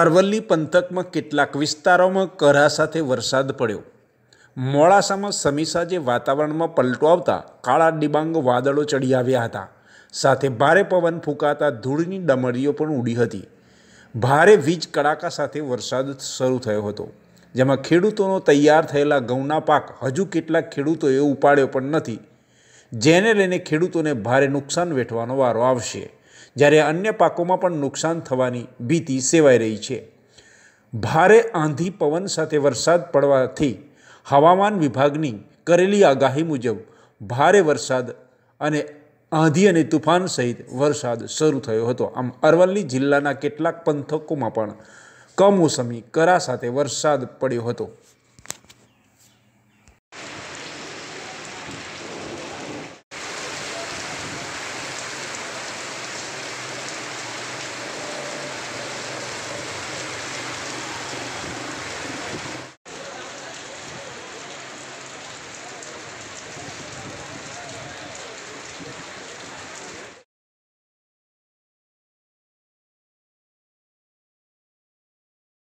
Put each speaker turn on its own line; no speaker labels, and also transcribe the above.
અરવલ્લી પંથકમાં કેટલાક વિસ્તારોમાં કરા સાથે વરસાદ પડ્યો મોડાસામાં સમી સાંજે વાતાવરણમાં પલટો આવતા કાળા ડિબાંગ વાદળો ચડી આવ્યા હતા સાથે ભારે પવન ફૂંકાતા ધૂળની ડમરીઓ પણ ઉડી હતી ભારે વીજ કડાકા સાથે વરસાદ શરૂ થયો હતો જેમાં ખેડૂતોનો તૈયાર થયેલા ઘઉંના પાક હજુ કેટલાક ખેડૂતોએ ઉપાડ્યો પણ નથી જેને લઈને ખેડૂતોને ભારે નુકસાન વેઠવાનો વારો આવશે જ્યારે અન્ય પાકોમાં પણ નુકસાન થવાની ભીતિ સેવાઈ રહી છે ભારે આંધી પવન સાથે વરસાદ પડવાથી હવામાન વિભાગની કરેલી આગાહી મુજબ ભારે વરસાદ અને આંધી અને તુફાન સહિત વરસાદ શરૂ થયો હતો આમ અરવલ્લી જિલ્લાના કેટલાક પંથકોમાં પણ કમોસમી કરા સાથે વરસાદ પડ્યો હતો